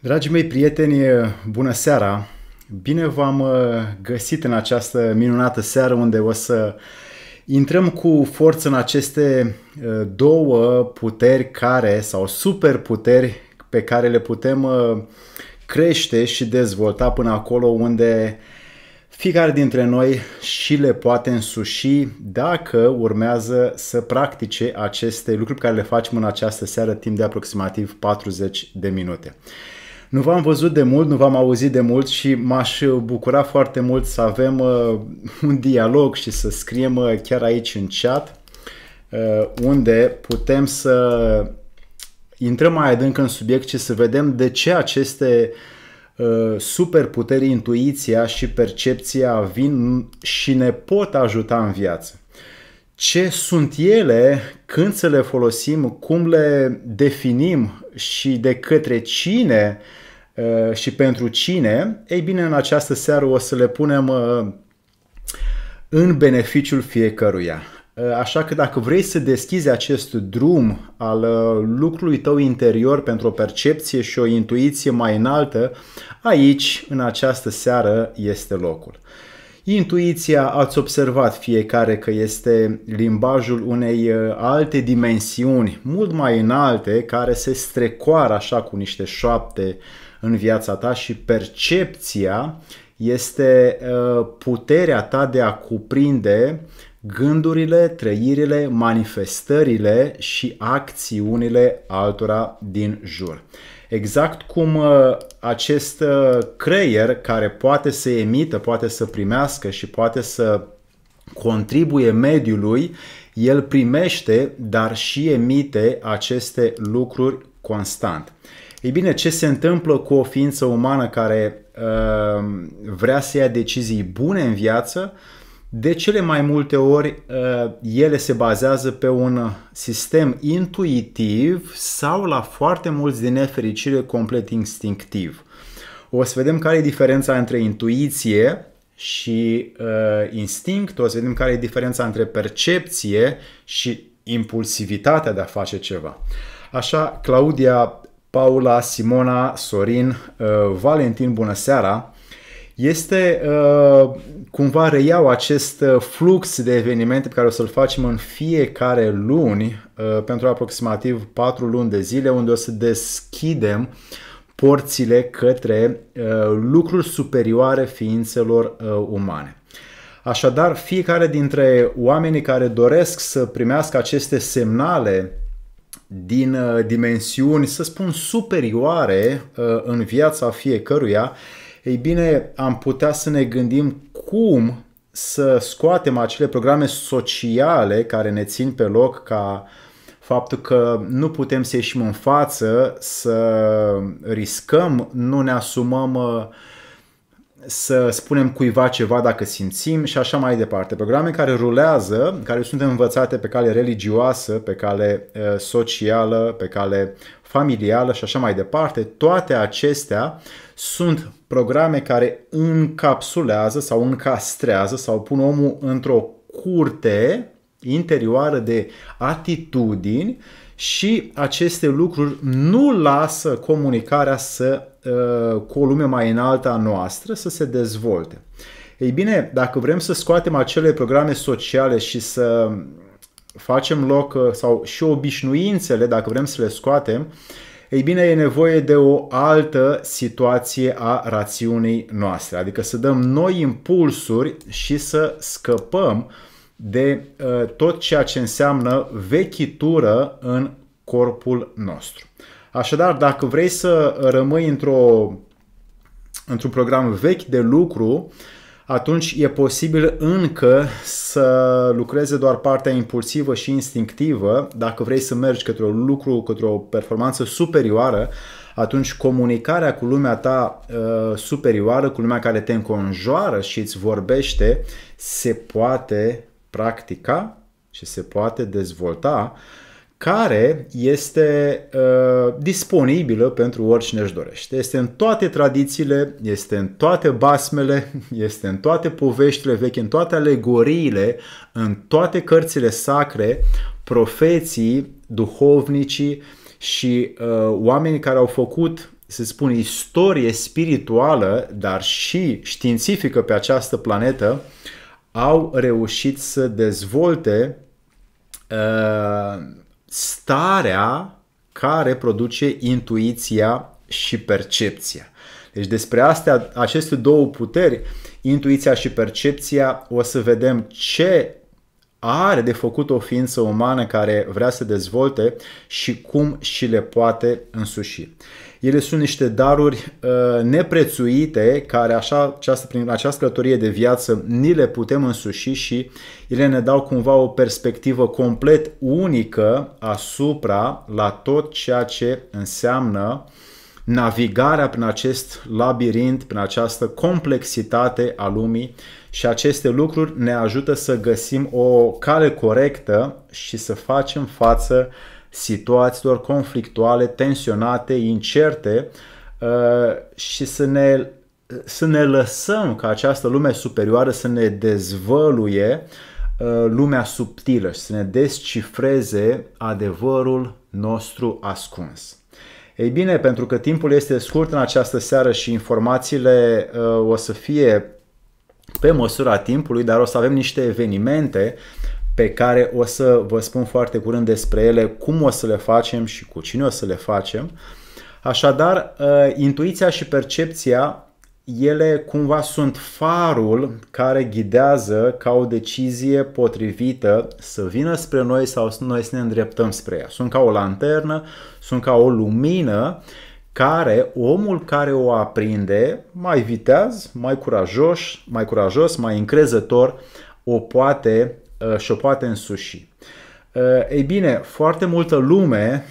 Dragii mei prieteni, bună seara! Bine v-am uh, găsit în această minunată seară unde o să intrăm cu forță în aceste uh, două puteri care, sau superputeri pe care le putem uh, crește și dezvolta până acolo unde fiecare dintre noi și le poate însuși dacă urmează să practice aceste lucruri pe care le facem în această seară timp de aproximativ 40 de minute. Nu v-am văzut de mult, nu v-am auzit de mult și m-aș bucura foarte mult să avem uh, un dialog și să scriem uh, chiar aici în chat uh, unde putem să intrăm mai adânc în subiect și să vedem de ce aceste uh, superputeri, intuiția și percepția vin și ne pot ajuta în viață. Ce sunt ele, când să le folosim, cum le definim și de către cine uh, Uh, și pentru cine, ei bine, în această seară o să le punem uh, în beneficiul fiecăruia. Uh, așa că dacă vrei să deschizi acest drum al lucrului tău interior pentru o percepție și o intuiție mai înaltă, aici, în această seară, este locul. Intuiția, ați observat fiecare că este limbajul unei alte dimensiuni, mult mai înalte, care se strecoară așa cu niște șoapte, uh, în viața ta și percepția este uh, puterea ta de a cuprinde gândurile, trăirile, manifestările și acțiunile altora din jur. Exact cum uh, acest uh, creier care poate să emită, poate să primească și poate să contribuie mediului, el primește, dar și emite aceste lucruri constant. Ei bine, ce se întâmplă cu o ființă umană care uh, vrea să ia decizii bune în viață, de cele mai multe ori uh, ele se bazează pe un sistem intuitiv sau la foarte mulți din nefericire complet instinctiv. O să vedem care e diferența între intuiție și uh, instinct, o să vedem care e diferența între percepție și impulsivitatea de a face ceva. Așa, Claudia Paula, Simona, Sorin, uh, Valentin, bună seara! Este uh, cumva reiau acest uh, flux de evenimente pe care o să-l facem în fiecare luni pentru aproximativ 4 luni de zile unde o să deschidem porțile către lucruri superioare ființelor umane. Așadar, fiecare dintre oamenii care doresc să primească aceste semnale din uh, dimensiuni, să spun, superioare uh, în viața fiecăruia, ei bine, am putea să ne gândim cum să scoatem acele programe sociale care ne țin pe loc ca faptul că nu putem să ieșim în față, să riscăm, nu ne asumăm uh, să spunem cuiva ceva dacă simțim și așa mai departe. Programe care rulează, care sunt învățate pe cale religioasă, pe cale socială, pe cale familială și așa mai departe, toate acestea sunt programe care încapsulează sau încastrează sau pun omul într-o curte interioară de atitudini și aceste lucruri nu lasă comunicarea să Uh, cu o lume mai înaltă a noastră să se dezvolte. Ei bine, dacă vrem să scoatem acele programe sociale și să facem loc uh, sau și obișnuințele, dacă vrem să le scoatem, ei bine, e nevoie de o altă situație a rațiunii noastre, adică să dăm noi impulsuri și să scăpăm de uh, tot ceea ce înseamnă vechitură în corpul nostru. Așadar, dacă vrei să rămâi într-o, într-un program vechi de lucru, atunci e posibil încă să lucreze doar partea impulsivă și instinctivă. Dacă vrei să mergi către un lucru, către o performanță superioară, atunci comunicarea cu lumea ta uh, superioară, cu lumea care te înconjoară și îți vorbește, se poate practica și se poate dezvolta care este uh, disponibilă pentru oricine își dorește. Este în toate tradițiile, este în toate basmele, este în toate poveștile vechi, în toate alegoriile, în toate cărțile sacre, profeții, duhovnicii și uh, oamenii care au făcut să spun, istorie spirituală, dar și științifică pe această planetă, au reușit să dezvolte uh, starea care produce intuiția și percepția. Deci despre astea, aceste două puteri, intuiția și percepția, o să vedem ce are de făcut o ființă umană care vrea să dezvolte și cum și le poate însuși. Ele sunt niște daruri uh, neprețuite care așa, această, prin această călătorie de viață ni le putem însuși și ele ne dau cumva o perspectivă complet unică asupra la tot ceea ce înseamnă navigarea prin acest labirint, prin această complexitate a lumii și aceste lucruri ne ajută să găsim o cale corectă și să facem față uh, situațiilor conflictuale, tensionate, incerte uh, și să ne, să ne lăsăm ca această lume superioară să ne dezvăluie uh, lumea subtilă și să ne descifreze adevărul nostru ascuns. Ei bine, pentru că timpul este scurt în această seară și informațiile uh, o să fie pe măsura timpului, dar o să avem niște evenimente pe care o să vă spun foarte curând despre ele, cum o să le facem și cu cine o să le facem. Așadar, uh, intuiția și percepția, ele cumva sunt farul care ghidează ca o decizie potrivită să vină spre noi sau noi să ne îndreptăm spre ea. Sunt ca o lanternă, sunt ca o lumină care omul care o aprinde mai viteaz, mai curajos, mai curajos, mai încrezător o poate o în sushi. Ei bine, foarte multă lume,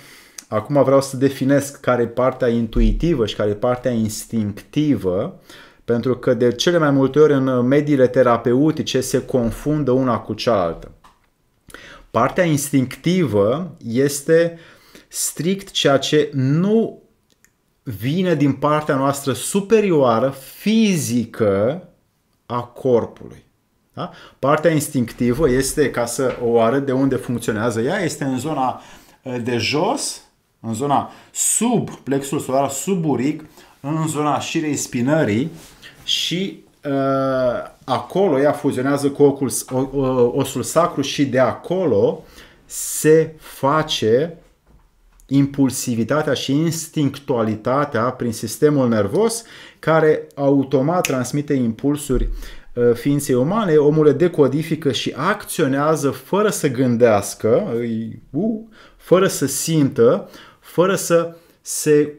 acum vreau să definesc care e partea intuitivă și care e partea instinctivă, pentru că de cele mai multe ori în mediile terapeutice se confundă una cu cealaltă. Partea instinctivă este strict ceea ce nu vine din partea noastră superioară, fizică, a corpului. Da? Partea instinctivă este, ca să o arăt de unde funcționează ea, este în zona de jos, în zona sub plexul solar, sub uric, în zona șirei spinării și uh, acolo ea fuzionează cu ocul, osul sacru și de acolo se face impulsivitatea și instinctualitatea prin sistemul nervos care automat transmite impulsuri Uh, ființei umane, omul le decodifică și acționează fără să gândească, uh, fără să simtă, fără să se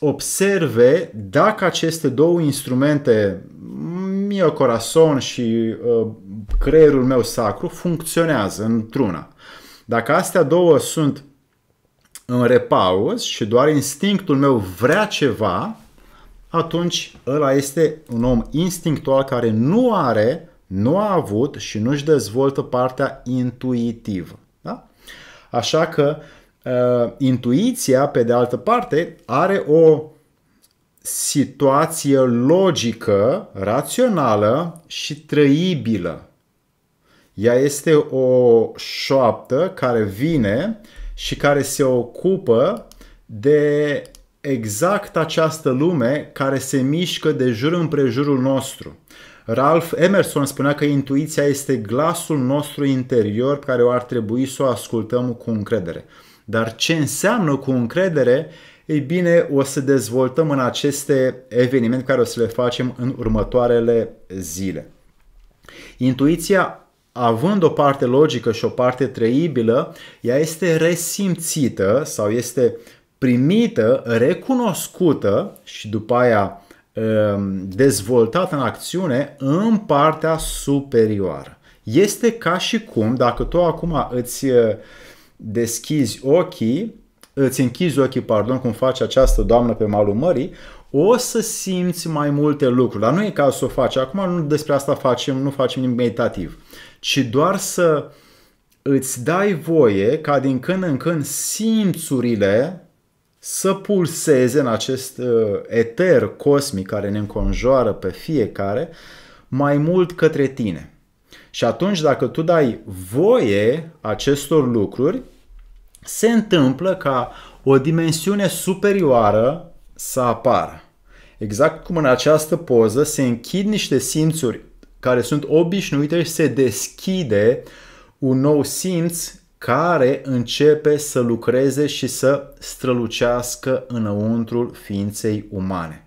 observe dacă aceste două instrumente, mio corazon și uh, creierul meu sacru, funcționează într-una. Dacă astea două sunt în repaus și doar instinctul meu vrea ceva, atunci ăla este un om instinctual care nu are, nu a avut și nu-și dezvoltă partea intuitivă. Da? Așa că uh, intuiția, pe de altă parte, are o situație logică, rațională și trăibilă. Ea este o șoaptă care vine și care se ocupă de exact această lume care se mișcă de jur împrejurul nostru. Ralph Emerson spunea că intuiția este glasul nostru interior care o ar trebui să o ascultăm cu încredere. Dar ce înseamnă cu încredere? Ei bine, o să dezvoltăm în aceste evenimente care o să le facem în următoarele zile. Intuiția având o parte logică și o parte trăibilă, ea este resimțită sau este primită, recunoscută și după aia ehm, dezvoltată în acțiune în partea superioară. Este ca și cum, dacă tu acum îți eh, deschizi ochii, îți închizi ochii, pardon, cum face această doamnă pe malul mării, o să simți mai multe lucruri, dar nu e ca să o faci. Acum nu despre asta facem, nu facem nimic meditativ, ci doar să îți dai voie ca din când în când simțurile să pulseze în acest uh, eter cosmic care ne înconjoară pe fiecare mai mult către tine. Și atunci dacă tu dai voie acestor lucruri, se întâmplă ca o dimensiune superioară să apară. Exact cum în această poză se închid niște simțuri care sunt obișnuite și se deschide un nou simț care începe să lucreze și să strălucească înăuntrul ființei umane.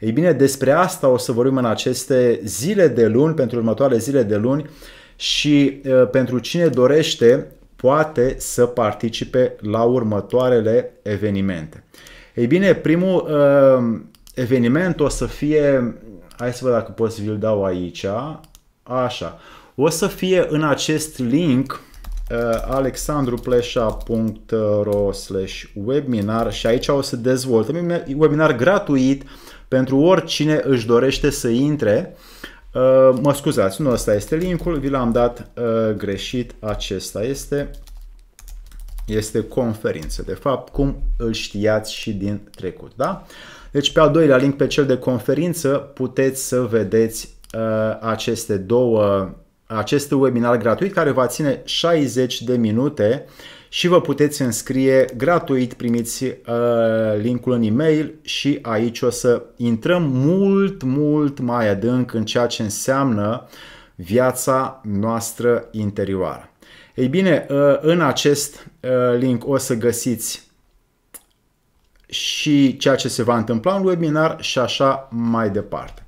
Ei bine, despre asta o să vorbim în aceste zile de luni, pentru următoarele zile de luni și pentru cine dorește poate să participe la următoarele evenimente. Ei bine, primul eveniment o să fie, hai să văd dacă pot să vi-l dau aici, așa, o să fie în acest link Uh, alexandrupleșa.ro webinar și aici o să dezvoltăm un webinar gratuit pentru oricine își dorește să intre. Uh, mă scuzați, nu ăsta este linkul, vi l-am dat uh, greșit, acesta este este conferință, de fapt, cum îl știați și din trecut, da? Deci pe al doilea link, pe cel de conferință, puteți să vedeți uh, aceste două acest webinar gratuit care va ține 60 de minute și vă puteți înscrie gratuit, primiți uh, linkul în e-mail și aici o să intrăm mult, mult mai adânc în ceea ce înseamnă viața noastră interioară. Ei bine, uh, în acest uh, link o să găsiți și ceea ce se va întâmpla în webinar și așa mai departe.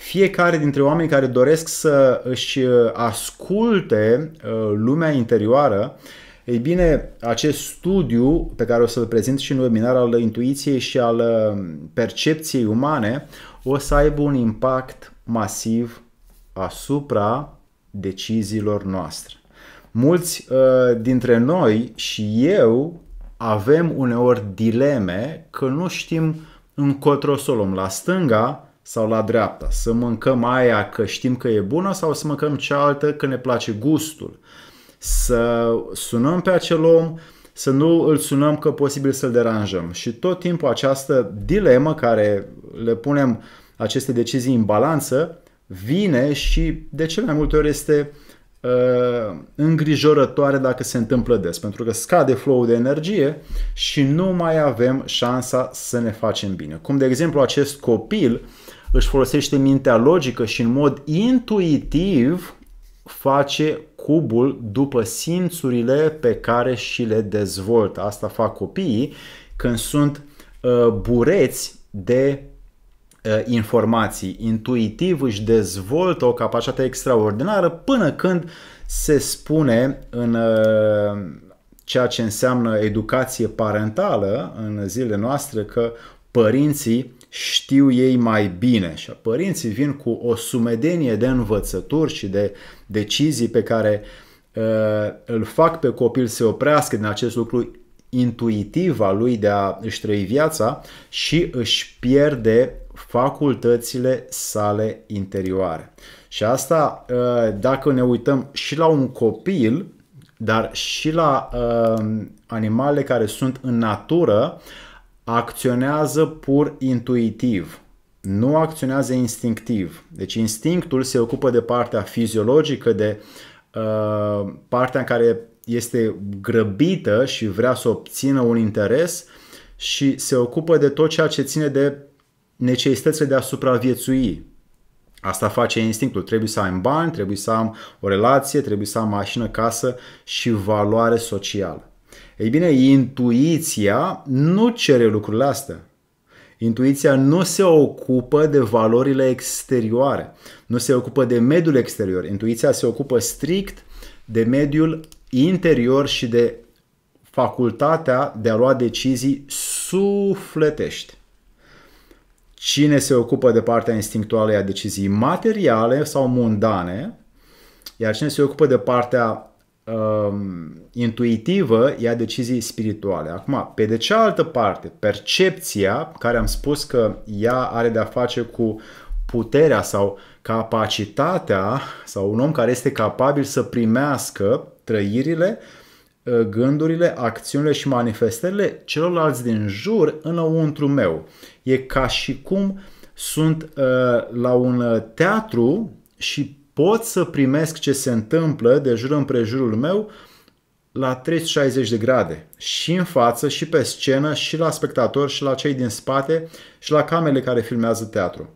Fiecare dintre oameni care doresc să își uh, asculte uh, lumea interioară, ei bine, acest studiu pe care o să-l prezint și în webinar al intuiției și al um, percepției umane o să aibă un impact masiv asupra deciziilor noastre. Mulți uh, dintre noi și eu avem uneori dileme că nu știm încotro să o luăm la stânga sau la dreapta, să mâncăm aia că știm că e bună sau să mâncăm cealaltă că ne place gustul, să sunăm pe acel om, să nu îl sunăm că posibil să-l deranjăm. Și tot timpul această dilemă care le punem aceste decizii în balanță vine și de cele mai multe ori este uh, îngrijorătoare dacă se întâmplă des, pentru că scade flow ul de energie și nu mai avem șansa să ne facem bine. Cum de exemplu acest copil își folosește mintea logică și în mod intuitiv face cubul după simțurile pe care și le dezvoltă. Asta fac copiii când sunt uh, bureți de uh, informații. Intuitiv își dezvoltă o capacitate extraordinară până când se spune în uh, ceea ce înseamnă educație parentală în zilele noastre că părinții știu ei mai bine și părinții vin cu o sumedenie de învățături și de decizii pe care uh, îl fac pe copil să oprească din acest lucru intuitiv al lui de a își trăi viața și își pierde facultățile sale interioare. Și asta, uh, dacă ne uităm și la un copil, dar și la uh, animale care sunt în natură, acționează pur intuitiv, nu acționează instinctiv. Deci instinctul se ocupă de partea fiziologică, de uh, partea în care este grăbită și vrea să obțină un interes și se ocupă de tot ceea ce ține de necesitățile de a supraviețui. Asta face instinctul. Trebuie să am bani, trebuie să am o relație, trebuie să am mașină, casă și valoare socială. Ei bine, intuiția nu cere lucrurile astea. Intuiția nu se ocupă de valorile exterioare, nu se ocupă de mediul exterior. Intuiția se ocupă strict de mediul interior și de facultatea de a lua decizii sufletești. Cine se ocupă de partea instinctuală a decizii materiale sau mundane, iar cine se ocupă de partea uh, intuitivă, ia decizii spirituale. Acum, pe de cealaltă parte, percepția, care am spus că ea are de-a face cu puterea sau capacitatea sau un om care este capabil să primească trăirile, uh, gândurile, acțiunile și manifestările celorlalți din jur înăuntru meu. E ca și cum sunt uh, la un uh, teatru și pot să primesc ce se întâmplă de jur împrejurul meu la 360 de grade. Și în față, și pe scenă, și la spectator, și la cei din spate, și la camerele care filmează teatru.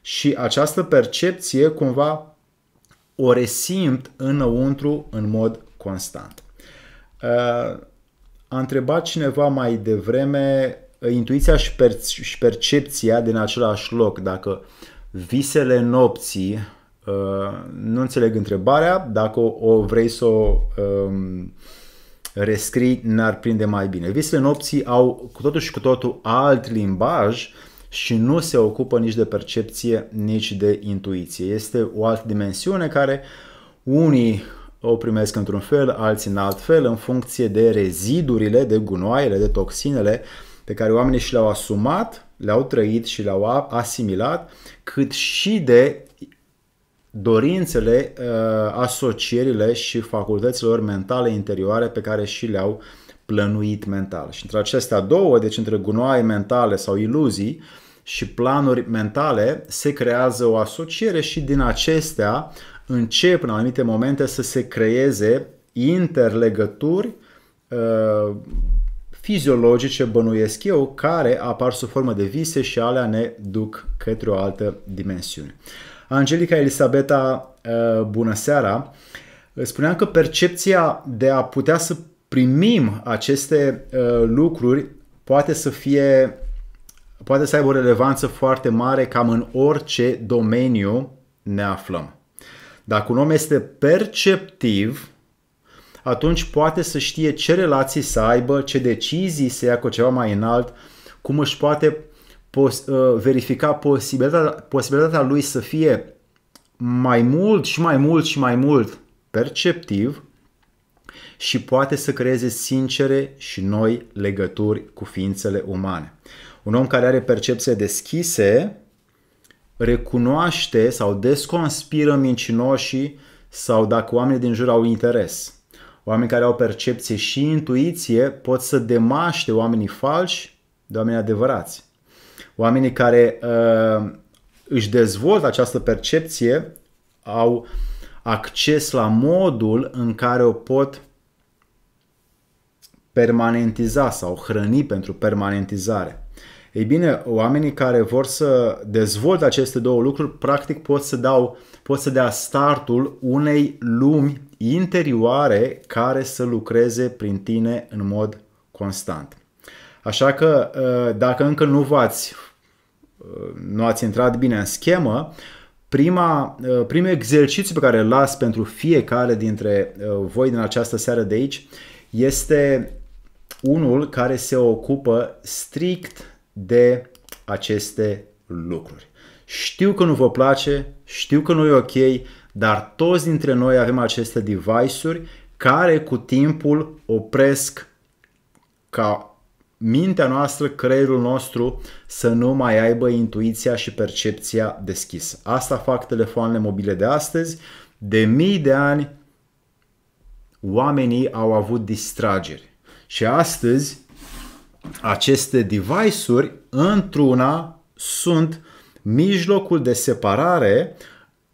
Și această percepție cumva o resimt înăuntru în mod constant. Ă, a întrebat cineva mai devreme intuiția și, și percepția din același loc, dacă visele nopții Uh, nu înțeleg întrebarea, dacă o, o vrei să o um, rescrii, n-ar prinde mai bine. Visele nopții au cu totul și cu totul alt limbaj și nu se ocupă nici de percepție, nici de intuiție. Este o altă dimensiune care unii o primesc într-un fel, alții în alt fel, în funcție de rezidurile, de gunoaiele, de toxinele pe care oamenii și le-au asumat, le-au trăit și le-au asimilat, cât și de dorințele, uh, asocierile și facultăților mentale interioare pe care și le-au plănuit mental. Și între acestea două, deci între gunoaie mentale sau iluzii și planuri mentale, se creează o asociere și din acestea încep în anumite momente să se creeze interlegături uh, fiziologice, bănuiesc eu, care apar sub formă de vise și alea ne duc către o altă dimensiune. Angelica Elisabeta, uh, bună seara! Spuneam că percepția de a putea să primim aceste uh, lucruri poate să fie poate să aibă o relevanță foarte mare cam în orice domeniu ne aflăm. Dacă un om este perceptiv, atunci poate să știe ce relații să aibă, ce decizii să ia cu ceva mai înalt, cum își poate pos, uh, verifica posibilitatea, posibilitatea lui să fie mai mult și mai mult și mai mult perceptiv și poate să creeze sincere și noi legături cu ființele umane. Un om care are percepție deschise recunoaște sau desconspiră mincinoșii sau dacă oamenii din jur au interes. Oamenii care au percepție și intuiție pot să demaște oamenii falși de oameni adevărați. Oamenii care uh, își dezvoltă această percepție au acces la modul în care o pot permanentiza sau hrăni pentru permanentizare. Ei bine, oamenii care vor să dezvolte aceste două lucruri, practic pot să, dau, pot să dea startul unei lumi interioare care să lucreze prin tine în mod constant. Așa că uh, dacă încă nu v-ați nu ați intrat bine în schemă, prima, uh, primul exercițiu pe care îl las pentru fiecare dintre uh, voi din această seară de aici este unul care se ocupă strict de aceste lucruri. Știu că nu vă place, știu că nu e ok, dar toți dintre noi avem aceste device-uri care cu timpul opresc ca mintea noastră, creierul nostru să nu mai aibă intuiția și percepția deschisă. Asta fac telefoanele mobile de astăzi. De mii de ani oamenii au avut distrageri. Și astăzi aceste device-uri într-una sunt mijlocul de separare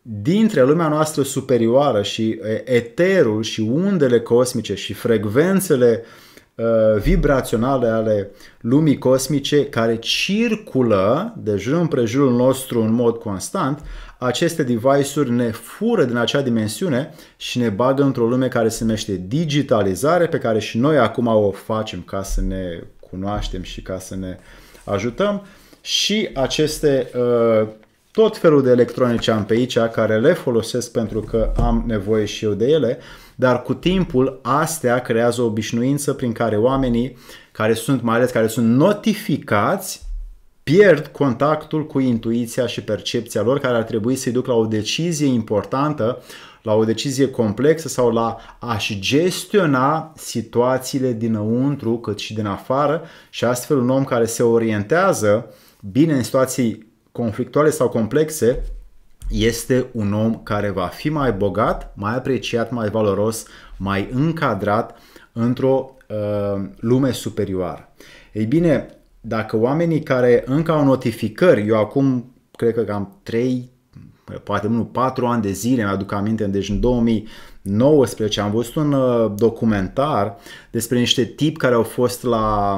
dintre lumea noastră superioară și eterul și undele cosmice și frecvențele uh, Uh, vibraționale ale lumii cosmice care circulă de jur împrejurul nostru în mod constant, aceste device-uri ne fură din acea dimensiune și ne bagă într-o lume care se numește digitalizare, pe care și noi acum o facem ca să ne cunoaștem și ca să ne ajutăm. Și aceste uh, tot felul de electronice am pe aici care le folosesc pentru că am nevoie și eu de ele. Uh, dar cu timpul astea creează o obișnuință prin care oamenii care sunt, mai ales care sunt notificați, pierd contactul cu intuiția și percepția lor care ar trebui să-i duc la o decizie importantă, la o decizie complexă sau la a-și gestiona situațiile dinăuntru cât și din afară și astfel un om care se orientează bine în situații conflictuale sau complexe este un om care va fi mai bogat, mai apreciat, mai valoros, mai încadrat într-o uh, lume superioară. Ei bine, dacă oamenii care încă au notificări, eu acum cred că am 3, poate nu 4 ani de zile, mi-aduc aminte, deci în 2019 am văzut un uh, documentar despre niște tipi care au fost la,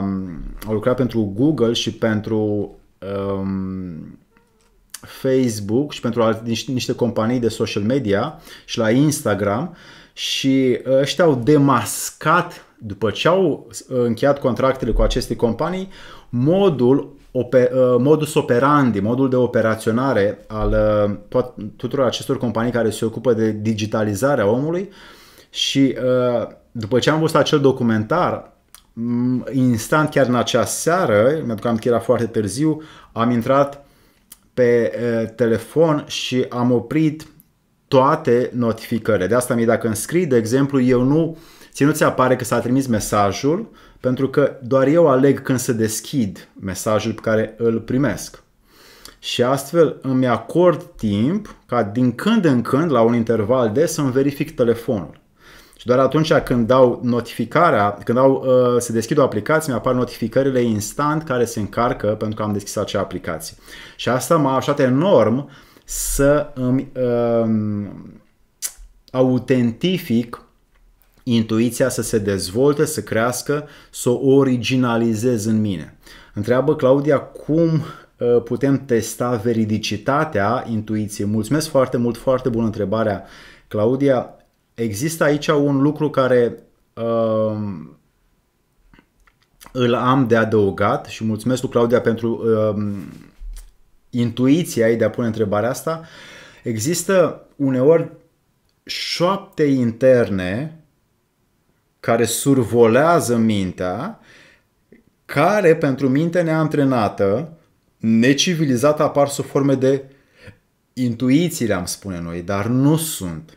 au lucrat pentru Google și pentru um, Facebook și pentru niște, companii de social media și la Instagram și ăștia au demascat, după ce au uh, încheiat contractele cu aceste companii, modul uh, modus operandi, modul de operaționare al uh, tuturor acestor companii care se ocupă de digitalizarea omului și după ce am văzut acel documentar, instant chiar în acea seară, mi-aduc aminte că era foarte târziu, am intrat pe uh, telefon și am oprit toate notificările. De asta mi dacă îmi scrii, de exemplu, eu nu, ți nu ți apare că s-a trimis mesajul, pentru că doar eu aleg când să deschid mesajul pe care îl primesc. Și astfel îmi acord timp ca din când în când, la un interval de, să-mi verific telefonul. Și doar atunci când dau notificarea, când dau, uh, se deschid o aplicație, mi apar notificările instant care se încarcă pentru că am deschis acea aplicație. Și asta m-a ajutat enorm să îmi uh, autentific intuiția să se dezvolte, să crească, să o originalizez în mine. Întreabă Claudia cum uh, putem testa veridicitatea intuiției. Mulțumesc foarte mult, foarte bună întrebarea, Claudia. Există aici un lucru care uh, îl am de adăugat și mulțumesc lui Claudia pentru uh, intuiția ei de a pune întrebarea asta. Există uneori șoapte interne care survolează mintea, care pentru minte neantrenată, necivilizată apar sub forme de intuiții, le-am spune noi, dar nu sunt.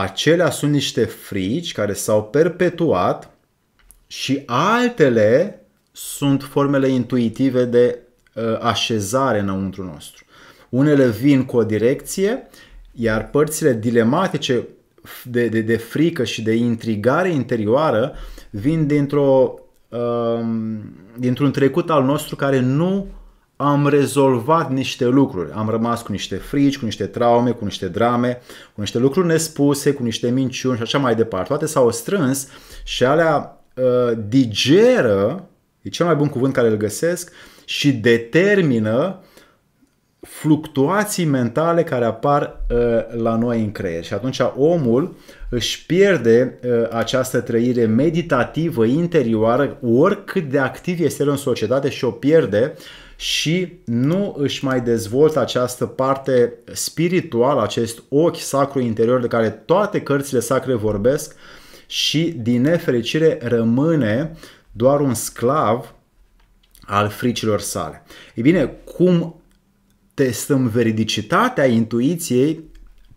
Acelea sunt niște frici care s-au perpetuat și altele sunt formele intuitive de uh, așezare înăuntru nostru. Unele vin cu o direcție, iar părțile dilematice de, de, de frică și de intrigare interioară vin dintr-o, um, dintr-un trecut al nostru care nu am rezolvat niște lucruri. Am rămas cu niște frici, cu niște traume, cu niște drame, cu niște lucruri nespuse, cu niște minciuni și așa mai departe. Toate s-au strâns și alea uh, digeră, e cel mai bun cuvânt care îl găsesc, și determină fluctuații mentale care apar uh, la noi în creier. Și atunci omul își pierde uh, această trăire meditativă interioară, oricât de activ este el în societate și o pierde uh, și nu își mai dezvoltă această parte spirituală, acest ochi sacru interior de care toate cărțile sacre vorbesc și din nefericire rămâne doar un sclav al fricilor sale. Ei bine, cum testăm veridicitatea intuiției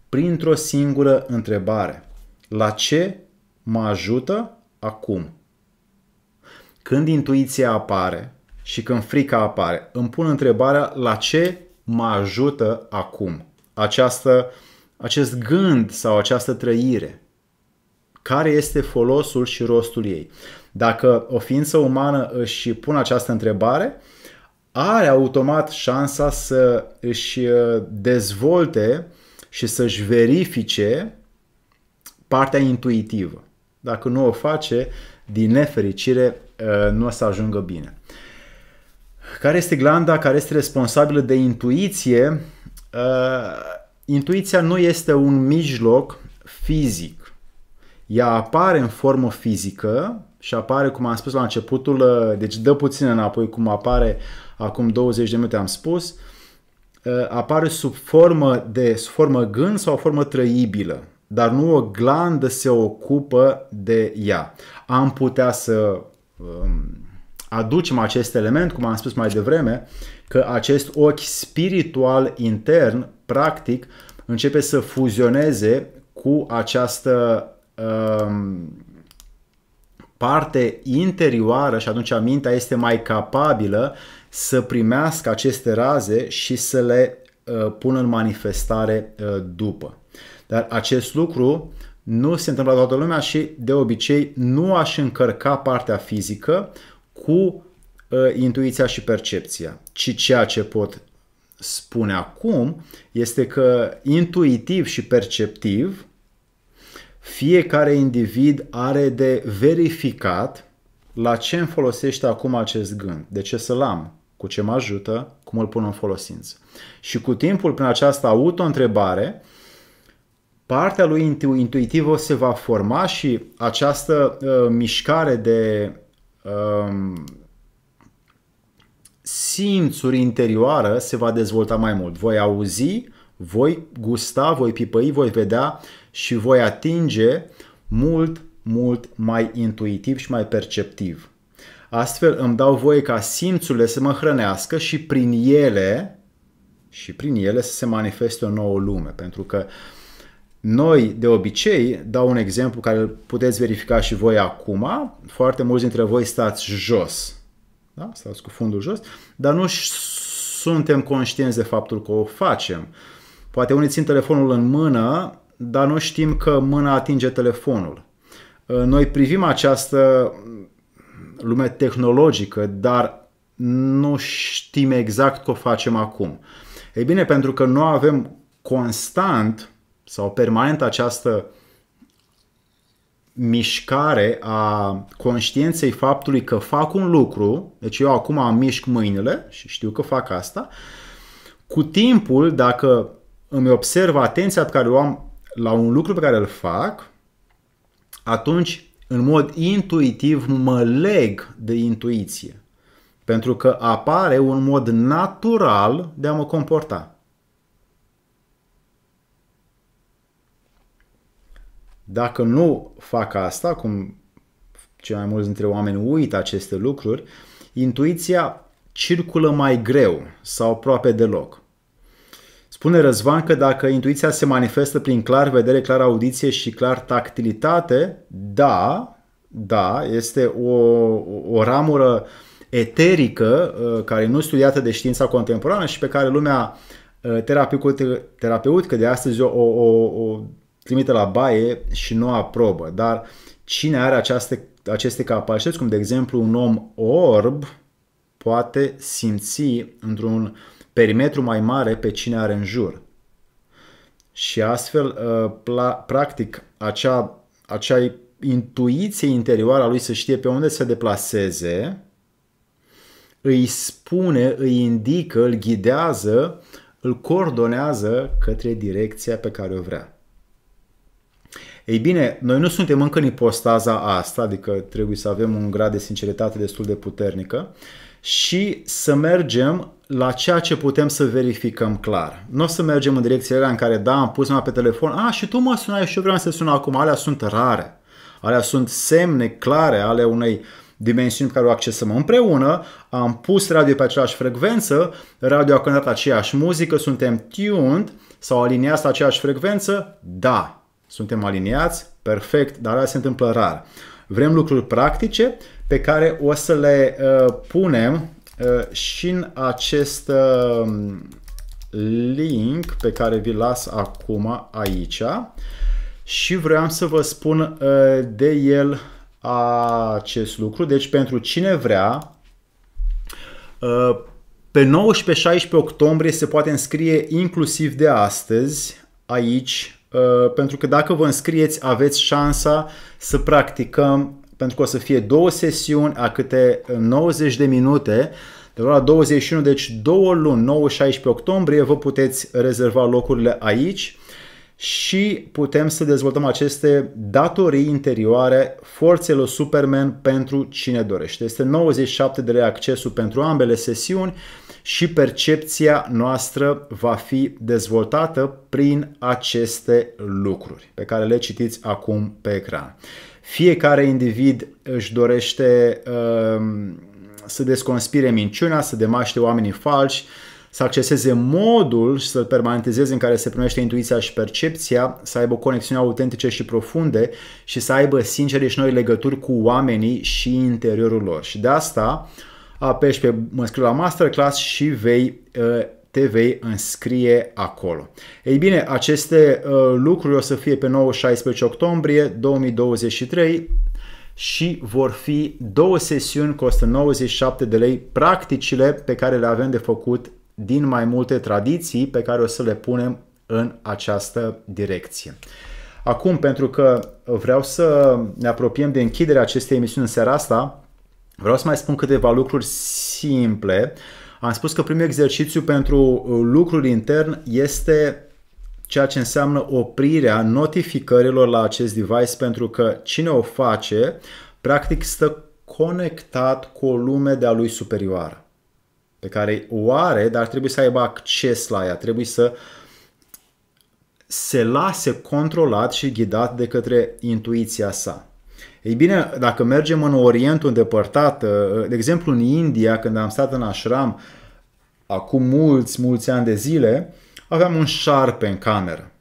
printr-o singură întrebare. La ce mă ajută acum? Când intuiția apare, și când frica apare, îmi pun întrebarea la ce mă ajută acum această, acest gând sau această trăire. Care este folosul și rostul ei? Dacă o ființă umană își pune această întrebare, are automat șansa să își uh, dezvolte și să-și verifice partea intuitivă. Dacă nu o face, din nefericire, uh, nu o să ajungă bine care este glanda care este responsabilă de intuiție, uh, intuiția nu este un mijloc fizic. Ea apare în formă fizică și apare, cum am spus la începutul, uh, deci dă puțin înapoi cum apare acum 20 de minute am spus, uh, apare sub formă de sub formă gând sau formă trăibilă, dar nu o glandă se ocupă de ea. Am putea să um, aducem acest element, cum am spus mai devreme, că acest ochi spiritual intern, practic, începe să fuzioneze cu această um, parte interioară și atunci mintea este mai capabilă să primească aceste raze și să le uh, pună în manifestare uh, după. Dar acest lucru nu se întâmplă la toată lumea și de obicei nu aș încărca partea fizică, cu uh, intuiția și percepția. Ci ceea ce pot spune acum este că intuitiv și perceptiv fiecare individ are de verificat la ce îmi folosește acum acest gând, de ce să-l am, cu ce mă ajută, cum îl pun în folosință. Și cu timpul, prin această auto-întrebare, partea lui intuitivă se va forma și această uh, mișcare de um, simțuri interioară se va dezvolta mai mult. Voi auzi, voi gusta, voi pipăi, voi vedea și voi atinge mult, mult mai intuitiv și mai perceptiv. Astfel îmi dau voie ca simțurile să mă hrănească și prin ele și prin ele să se manifeste o nouă lume, pentru că uh, noi, de obicei, dau un exemplu care îl puteți verifica și voi acum. Foarte mulți dintre voi stați jos. Da? Stați cu fundul jos, dar nu suntem conștienți de faptul că o facem. Poate unii țin telefonul în mână, dar nu știm că mâna atinge telefonul. Uh, noi privim această lume tehnologică, dar nu știm exact că o facem acum. Ei bine, pentru că nu avem constant sau permanent această mișcare a conștiinței faptului că fac un lucru, deci eu acum am mișc mâinile și știu că fac asta, cu timpul, dacă îmi observ atenția pe care o am la un lucru pe care îl fac, atunci, în mod intuitiv, mă leg de intuiție. Pentru că apare un mod natural de a mă comporta. Dacă nu fac asta, cum cei mai mulți dintre oameni uită aceste lucruri, intuiția circulă mai greu sau aproape deloc. Spune Răzvan că dacă intuiția se manifestă prin clar vedere, clar audiție și clar tactilitate, da, da, este o, o ramură eterică uh, care nu studiată de știința contemporană și pe care lumea uh, terapeutică de astăzi o, o, o trimite la baie și nu aprobă. Dar cine are aceaste, aceste capacități, cum de exemplu un om orb, poate simți într-un perimetru mai mare pe cine are în jur. Și astfel, uh, practic, acea, acea intuiție interioară a lui să știe pe unde să deplaseze, îi spune, îi indică, îl ghidează, îl coordonează către direcția pe care o vrea. Ei bine, noi nu suntem încă în ipostaza asta, adică trebuie să avem un grad de sinceritate destul de puternică și să mergem la ceea ce putem să verificăm clar. Nu o să mergem în direcția aia în care, da, am pus mâna pe telefon, a, și tu mă sunai și eu vreau să sun acum, alea sunt rare. Alea sunt semne clare ale unei dimensiuni pe care o accesăm împreună, am pus radio pe aceeași frecvență, radio a cântat aceeași muzică, suntem tuned sau aliniați la aceeași frecvență, da, suntem aliniați, perfect, dar asta se întâmplă rar. Vrem lucruri practice pe care o să le uh, punem uh, și în acest uh, link pe care vi las acum aici și vreau să vă spun uh, de el acest lucru. Deci pentru cine vrea, uh, pe 19-16 octombrie se poate înscrie inclusiv de astăzi aici Uh, pentru că dacă vă înscrieți aveți șansa să practicăm, pentru că o să fie două sesiuni a câte 90 de minute, de la 21, deci două luni, 9-16 octombrie, vă puteți rezerva locurile aici și putem să dezvoltăm aceste datorii interioare forțelor Superman pentru cine dorește. Este 97 de lei accesul pentru ambele sesiuni și percepția noastră va fi dezvoltată prin aceste lucruri pe care le citiți acum pe ecran. Fiecare individ își dorește uh, să desconspire minciuna, să demaște oamenii falși, uh, să acceseze modul și să-l permanentizeze în care se primește intuiția și percepția, să aibă o conexiune autentice și profunde și să aibă sincere și noi legături cu oamenii și interiorul lor. Și de asta apeși pe mă scriu la masterclass și vei ă, te vei înscrie acolo. Ei bine, aceste ă, lucruri o să fie pe 9-16 octombrie 2023 și vor fi două sesiuni, costă 97 de lei, practicile pe care le avem de făcut din mai multe tradiții pe care o să le punem în această direcție. Acum, pentru că vreau să ne apropiem de închiderea acestei emisiuni în seara asta, vreau să mai spun câteva lucruri simple. Am spus că primul exercițiu pentru uh, lucruri intern este ceea ce înseamnă oprirea notificărilor la acest device, pentru că cine o face, practic stă conectat cu o lume de-a lui superioară pe care o are, dar trebuie să aibă acces la ea, trebuie să se lase controlat și ghidat de către intuiția sa. Ei bine, dacă mergem în Orientul îndepărtat, ă, de exemplu în India, când am stat în ashram acum mulți, mulți ani de zile, aveam un șarpe în cameră.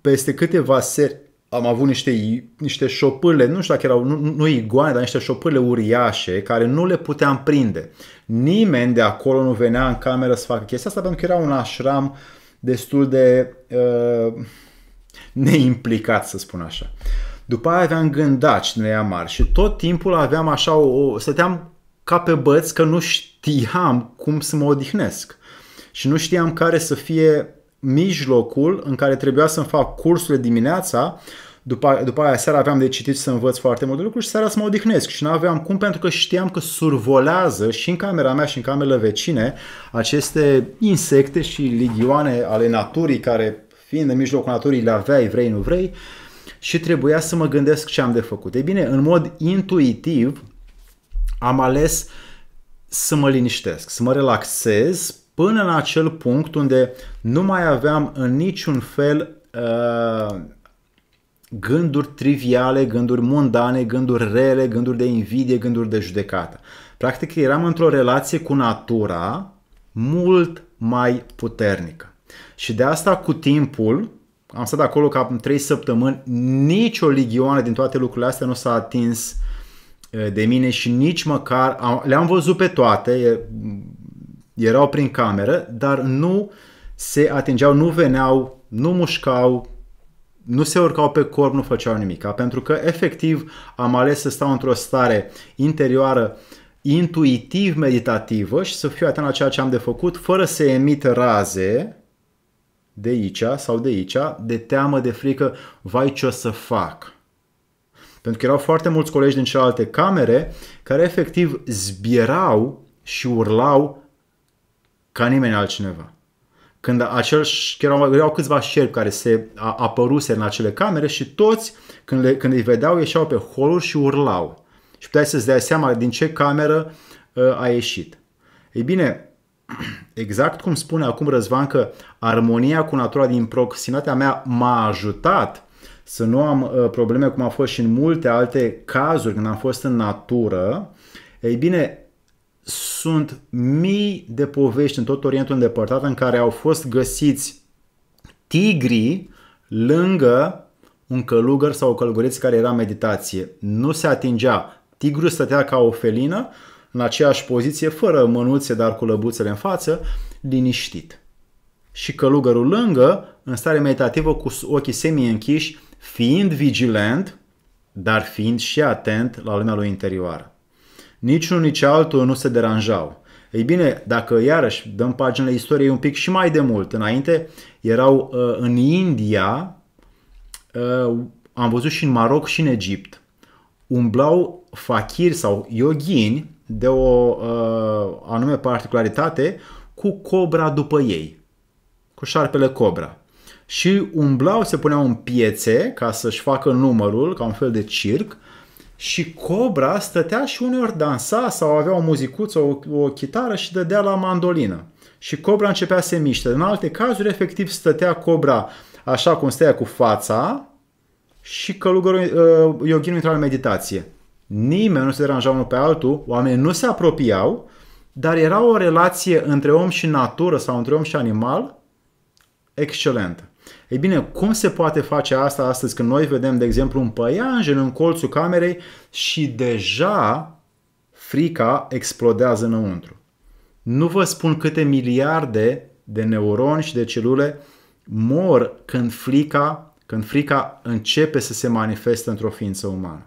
Peste câteva seri am avut niște, niște șopârle, nu știu dacă erau, nu, nu igoane, dar niște șopârle uriașe care nu le puteam prinde. Nimeni de acolo nu venea în cameră să facă chestia asta pentru că era un așram destul de uh, neimplicat, să spun așa. După aia aveam gândaci din aia mari și tot timpul aveam așa, o, o, stăteam ca pe băți că nu știam cum să mă odihnesc și nu știam care să fie mijlocul în care trebuia să-mi fac cursurile dimineața, după, după aia seara aveam de citit să învăț foarte multe lucruri și seara să mă odihnesc și nu aveam cum pentru că știam că survolează și în camera mea și în camerele vecine aceste insecte și ligioane ale naturii care fiind în mijlocul naturii le aveai vrei nu vrei și trebuia să mă gândesc ce am de făcut. Ei bine, în mod intuitiv am ales să mă liniștesc, să mă relaxez până în acel punct unde nu mai aveam în niciun fel uh, gânduri triviale, gânduri mundane, gânduri rele, gânduri de invidie, gânduri de judecată. Practic eram într-o relație cu natura mult mai puternică. Și de asta cu timpul, am stat acolo ca în 3 săptămâni, nicio ligioană din toate lucrurile astea nu s-a atins uh, de mine și nici măcar, le-am văzut pe toate, erau prin cameră, dar nu se atingeau, nu veneau, nu mușcau, nu se urcau pe corp, nu făceau nimic. Pentru că efectiv am ales să stau într-o stare interioară intuitiv meditativă și să fiu atent la ceea ce am de făcut fără să emit raze de aici sau de aici, de teamă, de frică, vai ce o să fac. Pentru că erau foarte mulți colegi din celelalte camere care efectiv zbierau și urlau ca nimeni altcineva. Când acel, erau, erau câțiva șerpi care se a, apăruse în acele camere și toți, când, le, când îi vedeau, ieșeau pe holuri și urlau. Și puteai să-ți dai seama din ce cameră uh, a ieșit. Ei bine, exact cum spune acum Răzvan că armonia cu natura din proximitatea mea m-a ajutat să nu am uh, probleme cum a fost și în multe alte cazuri când am fost în natură, ei bine, sunt mii de povești în tot Orientul îndepărtat în care au fost găsiți tigri lângă un călugăr sau o călugăriță care era în meditație. Nu se atingea. Tigru stătea ca o felină, în aceeași poziție, fără mânuțe, dar cu lăbuțele în față, liniștit. Și călugărul lângă, în stare meditativă, cu ochii semi-închiși, fiind vigilent, dar fiind și atent la lumea lui interioară nici unul nici altul nu se deranjau. Ei bine, dacă iarăși dăm paginile istoriei un pic și mai de mult înainte, erau uh, în India, uh, am văzut și în Maroc și în Egipt, umblau fachiri sau yoghini de o uh, anume particularitate cu cobra după ei, cu șarpele cobra. Și umblau, se puneau în piețe ca să-și facă numărul, ca un fel de circ, uh, și Cobra stătea și uneori dansa sau avea o muzicuță, o, o chitară și dădea la mandolină. Și Cobra începea să se miște. În alte cazuri, efectiv, stătea Cobra așa cum stăia cu fața și călugărul uh, yoghinul intra în meditație. Nimeni nu se deranja unul pe altul, oamenii nu se apropiau, dar era o relație între om și natură sau între om și animal excelentă. Ei bine, cum se poate face asta astăzi când noi vedem, de exemplu, un păianjen în colțul camerei și deja frica explodează înăuntru? Nu vă spun câte miliarde de neuroni și de celule mor când frica, când frica începe să se manifeste într-o ființă umană.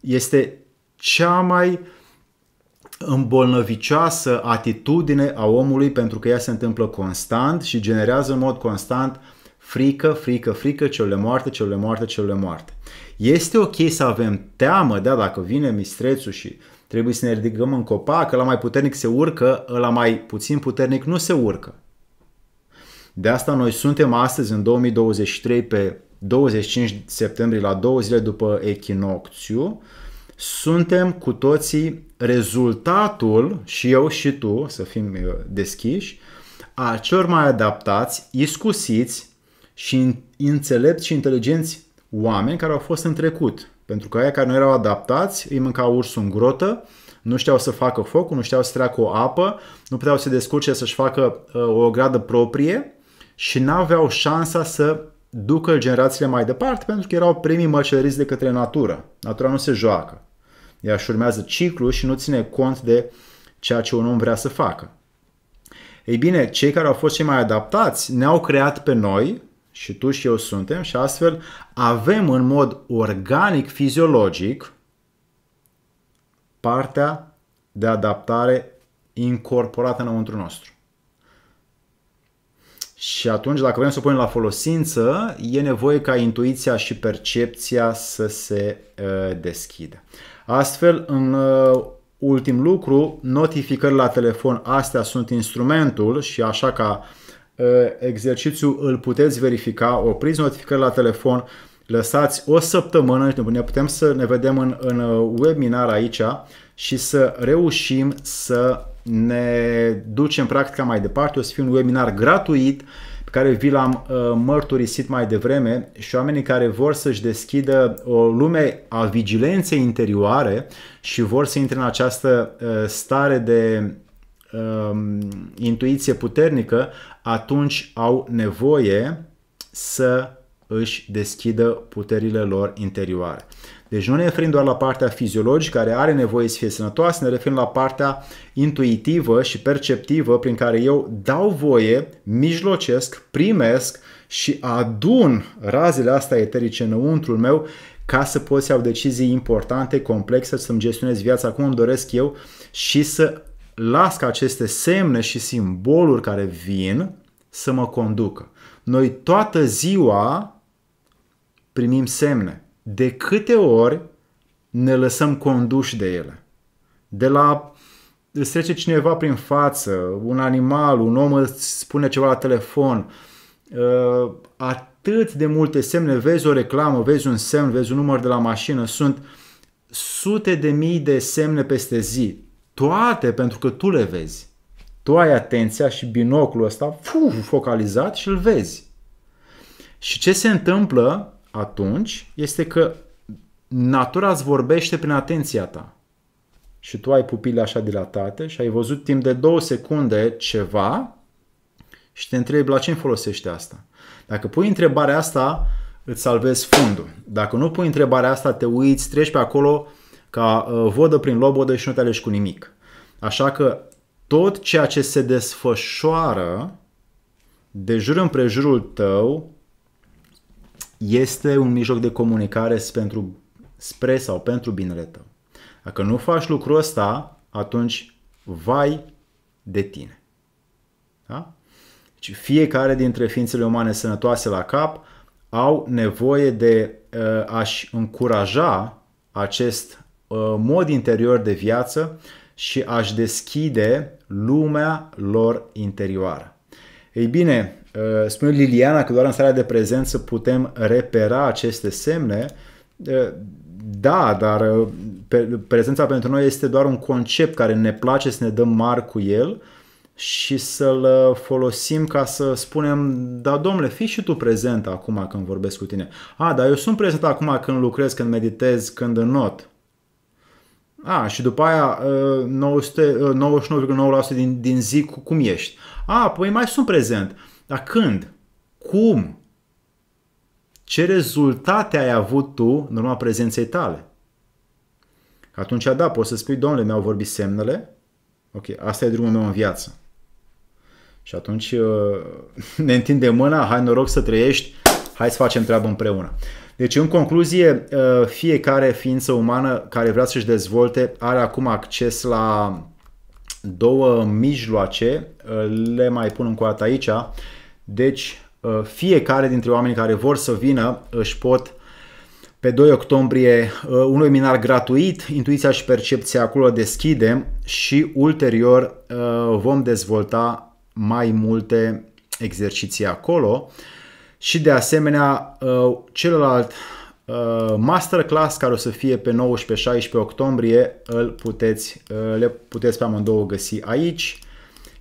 Este cea mai îmbolnăvicioasă atitudine a omului pentru că ea se întâmplă constant și generează în mod constant uh, frică, frică, frică, celule moarte, celule moarte, celule moarte. Este ok să avem teamă, da, dacă vine mistrețul și trebuie să ne ridicăm în copac, la mai puternic se urcă, la mai puțin puternic nu se urcă. De asta noi suntem astăzi în 2023 pe 25 septembrie la două zile după echinocțiu, suntem cu toții rezultatul și eu și tu, să fim uh, deschiși, a celor mai adaptați, iscusiți, și înțelepți și inteligenți oameni care au fost în trecut. Pentru că aia care nu erau adaptați, îi mânca ursul în grotă, nu știau să facă focul, nu știau să treacă o apă, nu puteau să descurce să-și facă uh, o gradă proprie și n-aveau șansa să ducă generațiile mai departe pentru că erau primii măcelăriți de către natură. Natura nu se joacă. Ea își urmează ciclul și nu ține cont de ceea ce un om vrea să facă. Ei bine, cei care au fost cei mai adaptați ne-au creat pe noi și tu și eu suntem și astfel avem în mod organic, fiziologic, partea de adaptare incorporată înăuntru nostru. Și atunci, dacă vrem să o punem la folosință, e nevoie ca intuiția și percepția să se uh, deschidă. Astfel, în uh, ultim lucru, notificări la telefon, astea sunt instrumentul și așa ca Eh, exercițiul îl puteți verifica, opriți notificări la telefon, lăsați o săptămână deci ne putem să ne vedem în, în uh, webinar aici și să reușim să ne ducem practica mai departe. O să fie un webinar gratuit pe care vi l-am uh, mărturisit mai devreme și oamenii care vor să-și deschidă o lume a vigilenței interioare și vor să intre în această uh, stare de uh, intuiție puternică, atunci au nevoie să își deschidă puterile lor interioare. Deci nu ne referim doar la partea fiziologică care are nevoie să fie sănătoasă, ne referim la partea intuitivă și perceptivă prin care eu dau voie, mijlocesc, primesc și adun razele astea eterice înăuntrul meu ca să pot să iau decizii importante, complexe, să-mi gestionez viața cum îmi doresc eu și să las ca aceste semne și simboluri care vin să mă conducă. Noi toată ziua primim semne. De câte ori ne lăsăm conduși de ele? De la îți trece cineva prin față, un animal, un om îți spune ceva la telefon, uh, atât de multe semne, vezi o reclamă, vezi un semn, vezi un număr de la mașină, sunt sute de mii de semne peste zi, toate pentru că tu le vezi tu ai atenția și binoclul ăsta fuh, focalizat și îl vezi. Și ce se întâmplă atunci este că natura îți vorbește prin atenția ta. Și tu ai pupile așa dilatate și ai văzut timp de două secunde ceva și te întrebi la ce îmi folosește asta. Dacă pui întrebarea asta, îți salvezi fundul. Dacă nu pui întrebarea asta, te uiți, treci pe acolo ca uh, vodă prin lobodă și nu te alegi cu nimic. Așa că tot ceea ce se desfășoară de jur împrejurul tău este un mijloc de comunicare pentru, spre sau pentru binele tău. Dacă nu faci lucrul ăsta, atunci vai de tine. Da? Deci fiecare dintre ființele umane sănătoase la cap au nevoie de uh, a-și încuraja acest uh, mod interior de viață și aș deschide lumea lor interioară. Ei bine, uh, spune Liliana că doar în starea de prezență putem repera aceste semne. Uh, da, dar uh, prezența pentru noi este doar un concept care ne place să ne dăm mar cu el și să-l folosim ca să spunem, da domnule, fii și tu prezent acum când vorbesc cu tine. A, dar eu sunt prezent acum când lucrez, când meditez, când înot. A, și după aia 99,9% ă, ă, din, din zi cu cum ești. A, păi mai sunt prezent. Dar când? Cum? Ce rezultate ai avut tu în urma prezenței tale? Atunci, da, poți să spui, domnule, mi-au vorbit semnele, ok, asta e drumul meu în viață. Și atunci ă, ne întindem mâna, hai noroc să trăiești, hai să facem treabă împreună. Deci, în concluzie, uh, fiecare ființă umană care vrea să-și dezvolte are acum acces la două mijloace, uh, le mai pun încă o dată aici. Deci, uh, fiecare dintre oamenii care vor să vină își pot pe 2 octombrie un webinar gratuit, Intuiția și Percepția acolo deschidem și ulterior vom dezvolta mai multe exerciții acolo și de asemenea uh, celălalt uh, masterclass care o să fie pe 19-16 octombrie îl puteți, uh, le puteți pe amândouă găsi aici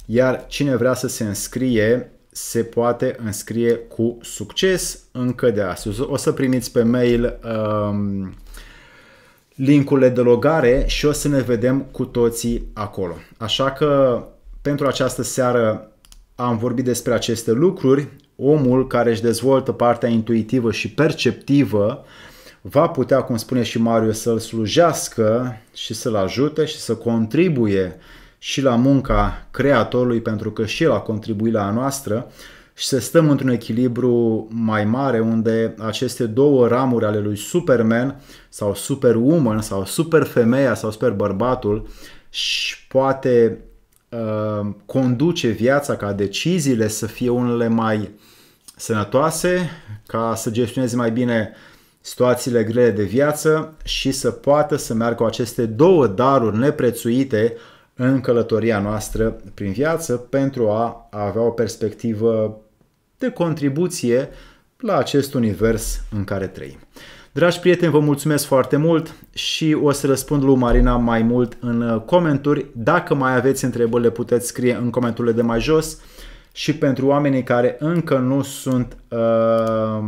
iar cine vrea să se înscrie se poate înscrie cu succes încă de astăzi. O să primiți pe mail um, linkurile de logare și o să ne vedem cu toții acolo. Așa că pentru această seară am vorbit despre aceste lucruri omul care își dezvoltă partea intuitivă și perceptivă va putea, cum spune și Mario, să-l slujească și să-l ajute și să contribuie și la munca creatorului, pentru că și el a contribuit la a noastră, și să stăm într-un echilibru mai mare unde aceste două ramuri ale lui Superman sau Superwoman sau Superfemeia sau Superbărbatul și poate Uh, conduce viața ca deciziile să fie unele mai sănătoase, ca să gestioneze mai bine situațiile grele de viață și să poată să meargă cu aceste două daruri neprețuite în călătoria noastră prin viață pentru a avea o perspectivă de contribuție la acest univers în care trăim. Dragi prieteni, vă mulțumesc foarte mult și o să răspund lui Marina mai mult în uh, comentarii. Dacă mai aveți întrebări, le puteți scrie în comenturile de mai jos și pentru oamenii care încă nu sunt uh,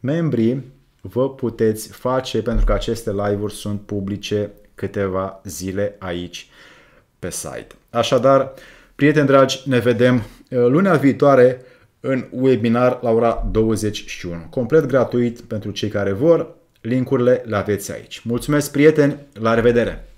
membri, vă puteți face pentru că aceste live-uri sunt publice câteva zile aici pe site. Așadar, prieteni dragi, ne vedem uh, lunea viitoare în webinar la ora 21. Complet gratuit pentru cei care vor. Linkurile le aveți aici. Mulțumesc prieteni, la revedere!